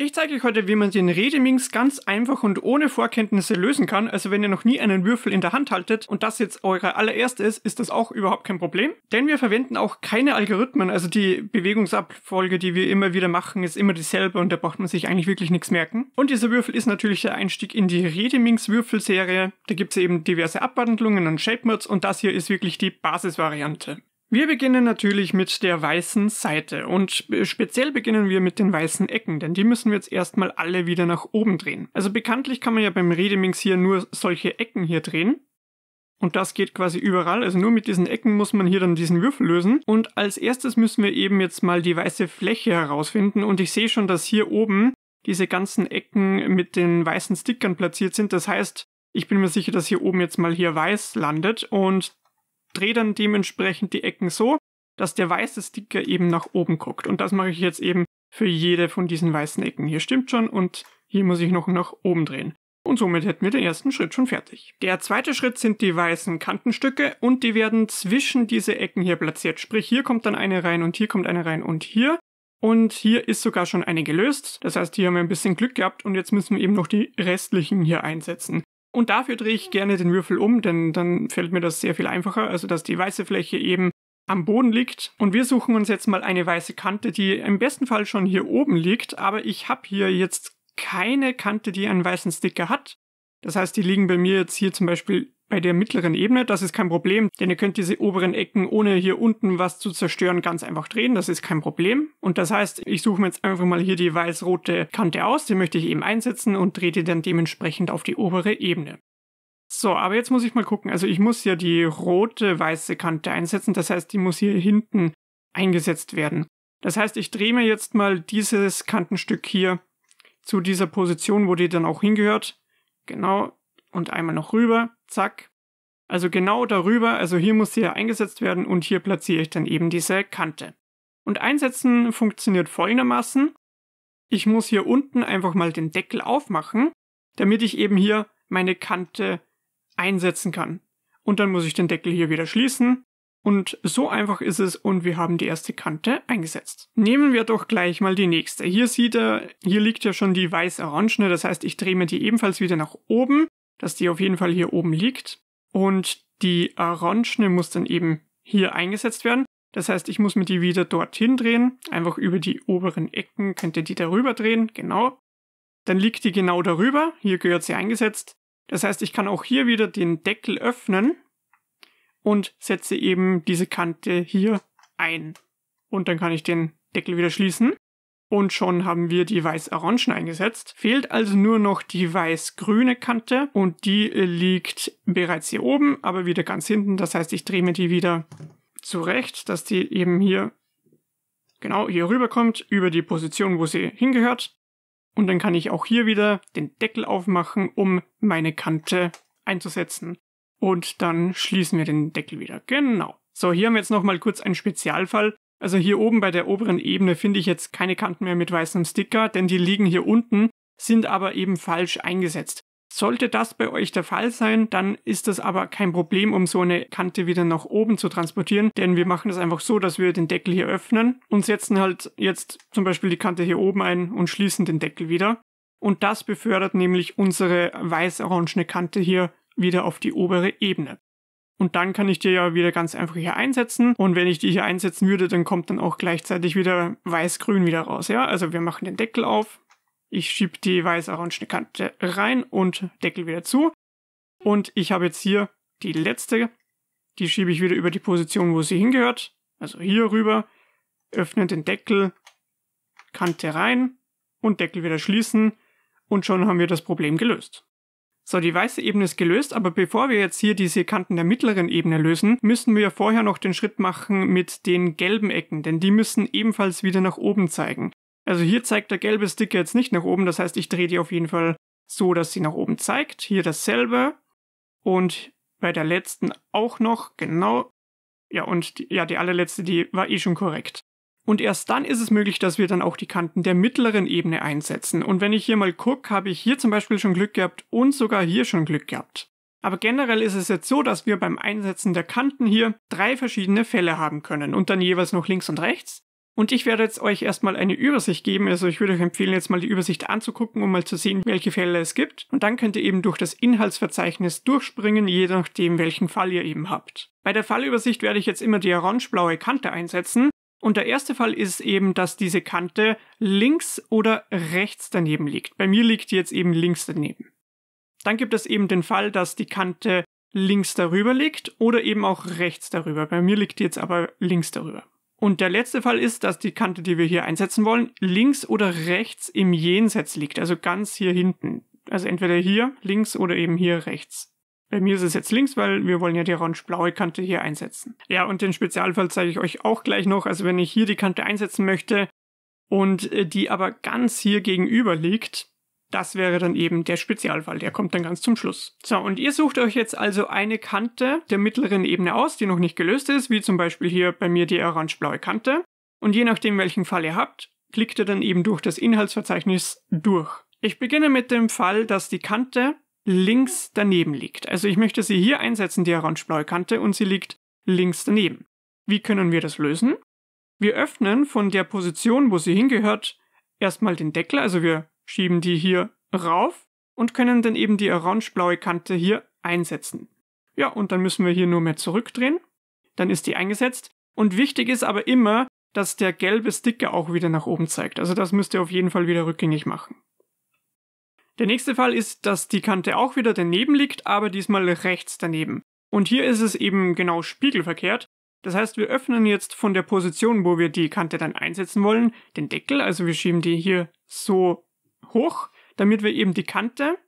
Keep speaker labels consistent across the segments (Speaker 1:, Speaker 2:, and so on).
Speaker 1: Ich zeige euch heute, wie man den Redemings ganz einfach und ohne Vorkenntnisse lösen kann. Also wenn ihr noch nie einen Würfel in der Hand haltet und das jetzt eure allererste ist, ist das auch überhaupt kein Problem. Denn wir verwenden auch keine Algorithmen. Also die Bewegungsabfolge, die wir immer wieder machen, ist immer dieselbe und da braucht man sich eigentlich wirklich nichts merken. Und dieser Würfel ist natürlich der Einstieg in die Redemings würfelserie Da gibt es eben diverse Abwandlungen und Shape-Mods und das hier ist wirklich die Basisvariante. Wir beginnen natürlich mit der weißen Seite und speziell beginnen wir mit den weißen Ecken, denn die müssen wir jetzt erstmal alle wieder nach oben drehen. Also bekanntlich kann man ja beim Redemix hier nur solche Ecken hier drehen. Und das geht quasi überall, also nur mit diesen Ecken muss man hier dann diesen Würfel lösen. Und als erstes müssen wir eben jetzt mal die weiße Fläche herausfinden und ich sehe schon, dass hier oben diese ganzen Ecken mit den weißen Stickern platziert sind. Das heißt, ich bin mir sicher, dass hier oben jetzt mal hier weiß landet und drehe dann dementsprechend die Ecken so, dass der weiße Sticker eben nach oben guckt. Und das mache ich jetzt eben für jede von diesen weißen Ecken. Hier stimmt schon und hier muss ich noch nach oben drehen. Und somit hätten wir den ersten Schritt schon fertig. Der zweite Schritt sind die weißen Kantenstücke und die werden zwischen diese Ecken hier platziert. Sprich, hier kommt dann eine rein und hier kommt eine rein und hier. Und hier ist sogar schon eine gelöst. Das heißt, hier haben wir ein bisschen Glück gehabt und jetzt müssen wir eben noch die restlichen hier einsetzen. Und dafür drehe ich gerne den Würfel um, denn dann fällt mir das sehr viel einfacher, also dass die weiße Fläche eben am Boden liegt. Und wir suchen uns jetzt mal eine weiße Kante, die im besten Fall schon hier oben liegt, aber ich habe hier jetzt keine Kante, die einen weißen Sticker hat. Das heißt, die liegen bei mir jetzt hier zum Beispiel bei der mittleren Ebene, das ist kein Problem, denn ihr könnt diese oberen Ecken, ohne hier unten was zu zerstören, ganz einfach drehen, das ist kein Problem. Und das heißt, ich suche mir jetzt einfach mal hier die weiß-rote Kante aus, die möchte ich eben einsetzen und drehe die dann dementsprechend auf die obere Ebene. So, aber jetzt muss ich mal gucken, also ich muss ja die rote weiße Kante einsetzen, das heißt, die muss hier hinten eingesetzt werden. Das heißt, ich drehe mir jetzt mal dieses Kantenstück hier zu dieser Position, wo die dann auch hingehört. Genau, und einmal noch rüber, zack. Also genau darüber, also hier muss sie ja eingesetzt werden und hier platziere ich dann eben diese Kante. Und einsetzen funktioniert folgendermaßen. Ich muss hier unten einfach mal den Deckel aufmachen, damit ich eben hier meine Kante einsetzen kann. Und dann muss ich den Deckel hier wieder schließen. Und so einfach ist es und wir haben die erste Kante eingesetzt. Nehmen wir doch gleich mal die nächste. Hier sieht er, hier liegt ja schon die weiß orange ne? das heißt ich drehe mir die ebenfalls wieder nach oben dass die auf jeden Fall hier oben liegt. Und die Orange muss dann eben hier eingesetzt werden. Das heißt, ich muss mir die wieder dorthin drehen. Einfach über die oberen Ecken könnt ihr die darüber drehen. Genau. Dann liegt die genau darüber. Hier gehört sie eingesetzt. Das heißt, ich kann auch hier wieder den Deckel öffnen und setze eben diese Kante hier ein. Und dann kann ich den Deckel wieder schließen. Und schon haben wir die weiß-orangen eingesetzt. Fehlt also nur noch die weiß-grüne Kante und die liegt bereits hier oben, aber wieder ganz hinten. Das heißt, ich drehe mir die wieder zurecht, dass die eben hier genau hier rüberkommt, über die Position, wo sie hingehört. Und dann kann ich auch hier wieder den Deckel aufmachen, um meine Kante einzusetzen. Und dann schließen wir den Deckel wieder. Genau. So, hier haben wir jetzt nochmal kurz einen Spezialfall. Also hier oben bei der oberen Ebene finde ich jetzt keine Kanten mehr mit weißem Sticker, denn die liegen hier unten, sind aber eben falsch eingesetzt. Sollte das bei euch der Fall sein, dann ist das aber kein Problem, um so eine Kante wieder nach oben zu transportieren, denn wir machen das einfach so, dass wir den Deckel hier öffnen und setzen halt jetzt zum Beispiel die Kante hier oben ein und schließen den Deckel wieder. Und das befördert nämlich unsere weiß-orangene Kante hier wieder auf die obere Ebene. Und dann kann ich die ja wieder ganz einfach hier einsetzen. Und wenn ich die hier einsetzen würde, dann kommt dann auch gleichzeitig wieder weiß-grün wieder raus. Ja, also wir machen den Deckel auf. Ich schiebe die weiß-orange Kante rein und Deckel wieder zu. Und ich habe jetzt hier die letzte. Die schiebe ich wieder über die Position, wo sie hingehört. Also hier rüber. Öffne den Deckel. Kante rein. Und Deckel wieder schließen. Und schon haben wir das Problem gelöst. So, die weiße Ebene ist gelöst, aber bevor wir jetzt hier diese Kanten der mittleren Ebene lösen, müssen wir vorher noch den Schritt machen mit den gelben Ecken, denn die müssen ebenfalls wieder nach oben zeigen. Also hier zeigt der gelbe Sticker jetzt nicht nach oben, das heißt, ich drehe die auf jeden Fall so, dass sie nach oben zeigt. Hier dasselbe und bei der letzten auch noch, genau. Ja, und die, ja, die allerletzte, die war eh schon korrekt. Und erst dann ist es möglich, dass wir dann auch die Kanten der mittleren Ebene einsetzen. Und wenn ich hier mal gucke, habe ich hier zum Beispiel schon Glück gehabt und sogar hier schon Glück gehabt. Aber generell ist es jetzt so, dass wir beim Einsetzen der Kanten hier drei verschiedene Fälle haben können und dann jeweils noch links und rechts. Und ich werde jetzt euch erstmal eine Übersicht geben, also ich würde euch empfehlen, jetzt mal die Übersicht anzugucken, um mal zu sehen, welche Fälle es gibt. Und dann könnt ihr eben durch das Inhaltsverzeichnis durchspringen, je nachdem, welchen Fall ihr eben habt. Bei der Fallübersicht werde ich jetzt immer die orange-blaue Kante einsetzen und der erste Fall ist eben, dass diese Kante links oder rechts daneben liegt. Bei mir liegt die jetzt eben links daneben. Dann gibt es eben den Fall, dass die Kante links darüber liegt oder eben auch rechts darüber. Bei mir liegt die jetzt aber links darüber. Und der letzte Fall ist, dass die Kante, die wir hier einsetzen wollen, links oder rechts im Jenseits liegt, also ganz hier hinten. Also entweder hier links oder eben hier rechts. Bei mir ist es jetzt links, weil wir wollen ja die orange-blaue Kante hier einsetzen. Ja, und den Spezialfall zeige ich euch auch gleich noch. Also wenn ich hier die Kante einsetzen möchte und äh, die aber ganz hier gegenüber liegt, das wäre dann eben der Spezialfall, der kommt dann ganz zum Schluss. So, und ihr sucht euch jetzt also eine Kante der mittleren Ebene aus, die noch nicht gelöst ist, wie zum Beispiel hier bei mir die orange-blaue Kante. Und je nachdem, welchen Fall ihr habt, klickt ihr dann eben durch das Inhaltsverzeichnis durch. Ich beginne mit dem Fall, dass die Kante links daneben liegt. Also ich möchte sie hier einsetzen, die orange-blaue Kante, und sie liegt links daneben. Wie können wir das lösen? Wir öffnen von der Position, wo sie hingehört, erstmal den Deckel, also wir schieben die hier rauf und können dann eben die orange-blaue Kante hier einsetzen. Ja, und dann müssen wir hier nur mehr zurückdrehen, dann ist die eingesetzt. Und wichtig ist aber immer, dass der gelbe Sticker auch wieder nach oben zeigt. Also das müsst ihr auf jeden Fall wieder rückgängig machen. Der nächste Fall ist, dass die Kante auch wieder daneben liegt, aber diesmal rechts daneben. Und hier ist es eben genau spiegelverkehrt. Das heißt, wir öffnen jetzt von der Position, wo wir die Kante dann einsetzen wollen, den Deckel. Also wir schieben die hier so hoch, damit wir eben die Kante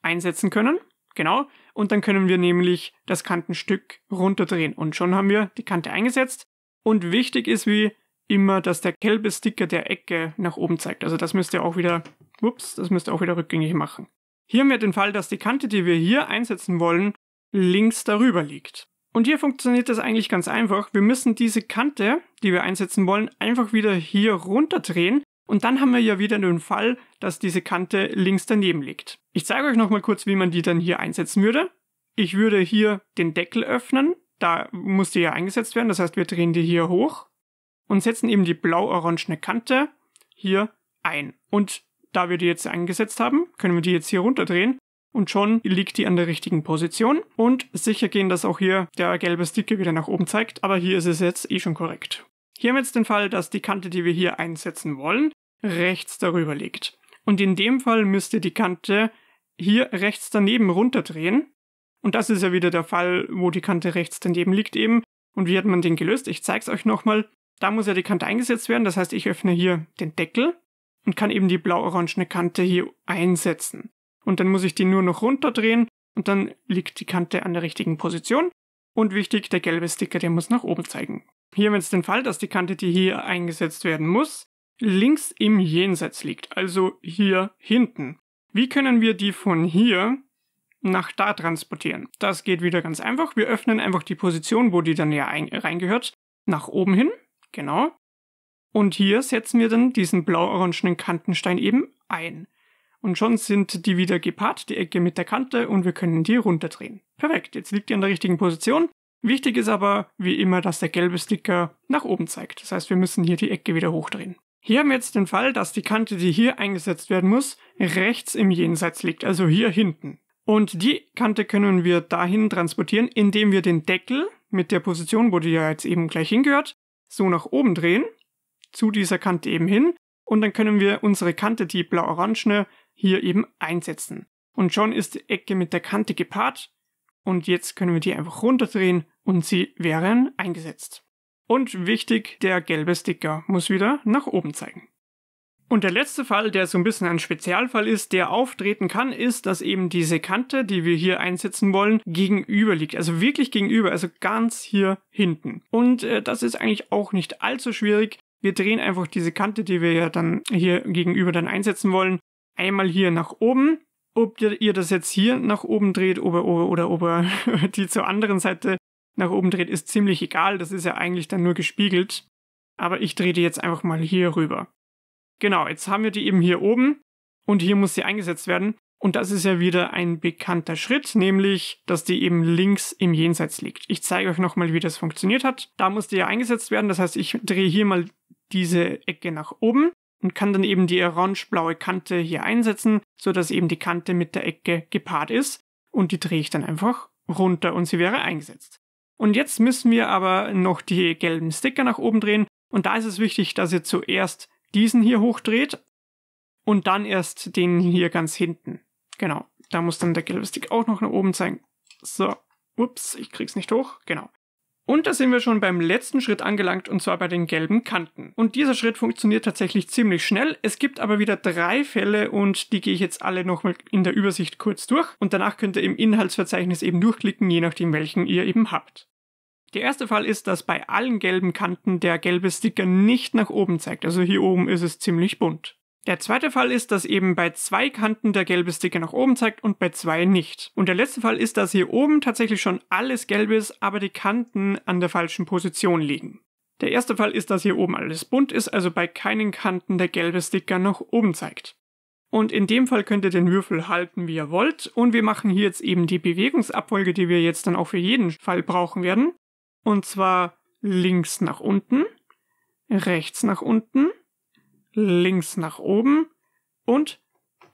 Speaker 1: einsetzen können. Genau. Und dann können wir nämlich das Kantenstück runterdrehen. Und schon haben wir die Kante eingesetzt. Und wichtig ist wie immer, dass der gelbe Sticker der Ecke nach oben zeigt. Also das müsst ihr auch wieder Ups, das müsst ihr auch wieder rückgängig machen. Hier haben wir den Fall, dass die Kante, die wir hier einsetzen wollen, links darüber liegt. Und hier funktioniert das eigentlich ganz einfach. Wir müssen diese Kante, die wir einsetzen wollen, einfach wieder hier runterdrehen und dann haben wir ja wieder den Fall, dass diese Kante links daneben liegt. Ich zeige euch nochmal kurz, wie man die dann hier einsetzen würde. Ich würde hier den Deckel öffnen, da muss die ja eingesetzt werden, das heißt wir drehen die hier hoch und setzen eben die blau-orangene Kante hier ein. Und da wir die jetzt eingesetzt haben, können wir die jetzt hier runterdrehen und schon liegt die an der richtigen Position und sicher gehen, dass auch hier der gelbe Sticker wieder nach oben zeigt, aber hier ist es jetzt eh schon korrekt. Hier haben wir jetzt den Fall, dass die Kante, die wir hier einsetzen wollen, rechts darüber liegt. Und in dem Fall müsst ihr die Kante hier rechts daneben runterdrehen. Und das ist ja wieder der Fall, wo die Kante rechts daneben liegt eben. Und wie hat man den gelöst? Ich zeige es euch nochmal. Da muss ja die Kante eingesetzt werden, das heißt, ich öffne hier den Deckel und kann eben die blau orange Kante hier einsetzen. Und dann muss ich die nur noch runterdrehen und dann liegt die Kante an der richtigen Position. Und wichtig, der gelbe Sticker, der muss nach oben zeigen. Hier haben wir jetzt den Fall, dass die Kante, die hier eingesetzt werden muss, links im Jenseits liegt, also hier hinten. Wie können wir die von hier nach da transportieren? Das geht wieder ganz einfach. Wir öffnen einfach die Position, wo die dann ja reingehört, nach oben hin. Genau. Und hier setzen wir dann diesen blau-orangenen Kantenstein eben ein. Und schon sind die wieder gepaart, die Ecke mit der Kante, und wir können die runterdrehen. Perfekt, jetzt liegt die an der richtigen Position. Wichtig ist aber, wie immer, dass der gelbe Sticker nach oben zeigt. Das heißt, wir müssen hier die Ecke wieder hochdrehen. Hier haben wir jetzt den Fall, dass die Kante, die hier eingesetzt werden muss, rechts im Jenseits liegt, also hier hinten. Und die Kante können wir dahin transportieren, indem wir den Deckel mit der Position, wo die ja jetzt eben gleich hingehört, so nach oben drehen zu dieser Kante eben hin und dann können wir unsere Kante, die blau-orangene, hier eben einsetzen. Und schon ist die Ecke mit der Kante gepaart und jetzt können wir die einfach runterdrehen und sie wären eingesetzt. Und wichtig, der gelbe Sticker muss wieder nach oben zeigen. Und der letzte Fall, der so ein bisschen ein Spezialfall ist, der auftreten kann, ist, dass eben diese Kante, die wir hier einsetzen wollen, gegenüber liegt. Also wirklich gegenüber, also ganz hier hinten. Und äh, das ist eigentlich auch nicht allzu schwierig. Wir drehen einfach diese Kante, die wir ja dann hier gegenüber dann einsetzen wollen, einmal hier nach oben. Ob ihr das jetzt hier nach oben dreht oder, oder, oder die zur anderen Seite nach oben dreht, ist ziemlich egal. Das ist ja eigentlich dann nur gespiegelt. Aber ich drehe die jetzt einfach mal hier rüber. Genau, jetzt haben wir die eben hier oben und hier muss sie eingesetzt werden. Und das ist ja wieder ein bekannter Schritt, nämlich, dass die eben links im Jenseits liegt. Ich zeige euch nochmal, wie das funktioniert hat. Da muss die ja eingesetzt werden. Das heißt, ich drehe hier mal diese Ecke nach oben und kann dann eben die orange-blaue Kante hier einsetzen, so dass eben die Kante mit der Ecke gepaart ist und die drehe ich dann einfach runter und sie wäre eingesetzt. Und jetzt müssen wir aber noch die gelben Sticker nach oben drehen und da ist es wichtig, dass ihr zuerst diesen hier hochdreht und dann erst den hier ganz hinten. Genau, da muss dann der gelbe Stick auch noch nach oben zeigen. So, ups, ich krieg's nicht hoch, genau. Und da sind wir schon beim letzten Schritt angelangt und zwar bei den gelben Kanten. Und dieser Schritt funktioniert tatsächlich ziemlich schnell. Es gibt aber wieder drei Fälle und die gehe ich jetzt alle nochmal in der Übersicht kurz durch und danach könnt ihr im Inhaltsverzeichnis eben durchklicken, je nachdem welchen ihr eben habt. Der erste Fall ist, dass bei allen gelben Kanten der gelbe Sticker nicht nach oben zeigt. Also hier oben ist es ziemlich bunt. Der zweite Fall ist, dass eben bei zwei Kanten der gelbe Sticker nach oben zeigt und bei zwei nicht. Und der letzte Fall ist, dass hier oben tatsächlich schon alles gelb ist, aber die Kanten an der falschen Position liegen. Der erste Fall ist, dass hier oben alles bunt ist, also bei keinen Kanten der gelbe Sticker nach oben zeigt. Und in dem Fall könnt ihr den Würfel halten, wie ihr wollt. Und wir machen hier jetzt eben die Bewegungsabfolge, die wir jetzt dann auch für jeden Fall brauchen werden. Und zwar links nach unten, rechts nach unten, links nach oben und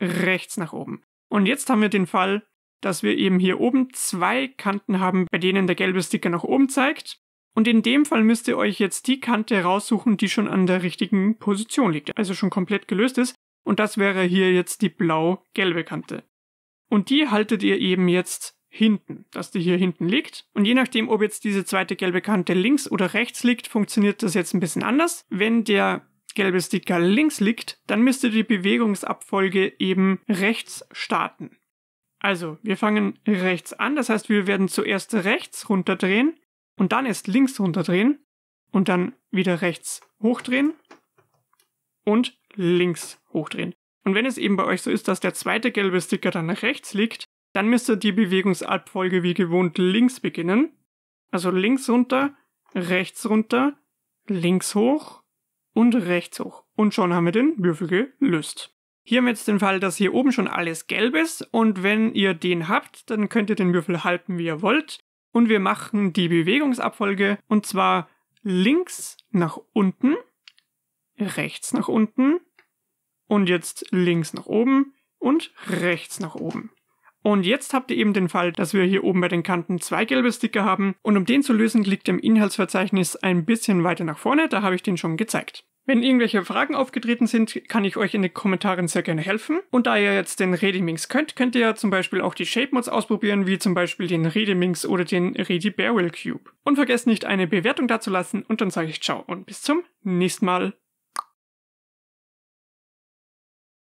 Speaker 1: rechts nach oben. Und jetzt haben wir den Fall, dass wir eben hier oben zwei Kanten haben, bei denen der gelbe Sticker nach oben zeigt. Und in dem Fall müsst ihr euch jetzt die Kante raussuchen, die schon an der richtigen Position liegt, also schon komplett gelöst ist. Und das wäre hier jetzt die blau-gelbe Kante. Und die haltet ihr eben jetzt hinten, dass die hier hinten liegt. Und je nachdem, ob jetzt diese zweite gelbe Kante links oder rechts liegt, funktioniert das jetzt ein bisschen anders. Wenn der gelbe Sticker links liegt, dann müsste die Bewegungsabfolge eben rechts starten. Also, wir fangen rechts an, das heißt, wir werden zuerst rechts runterdrehen und dann erst links runterdrehen und dann wieder rechts hochdrehen und links hochdrehen. Und wenn es eben bei euch so ist, dass der zweite gelbe Sticker dann rechts liegt, dann müsste die Bewegungsabfolge wie gewohnt links beginnen. Also links runter, rechts runter, links hoch und rechts hoch. Und schon haben wir den Würfel gelöst. Hier haben wir jetzt den Fall, dass hier oben schon alles gelb ist und wenn ihr den habt, dann könnt ihr den Würfel halten, wie ihr wollt. Und wir machen die Bewegungsabfolge und zwar links nach unten, rechts nach unten und jetzt links nach oben und rechts nach oben. Und jetzt habt ihr eben den Fall, dass wir hier oben bei den Kanten zwei gelbe Sticker haben und um den zu lösen, klickt ihr im Inhaltsverzeichnis ein bisschen weiter nach vorne, da habe ich den schon gezeigt. Wenn irgendwelche Fragen aufgetreten sind, kann ich euch in den Kommentaren sehr gerne helfen. Und da ihr jetzt den Rediminx könnt, könnt ihr ja zum Beispiel auch die Shape Mods ausprobieren, wie zum Beispiel den Rediminx oder den Redi Barrel Cube. Und vergesst nicht eine Bewertung dazulassen und dann sage ich ciao und bis zum nächsten Mal.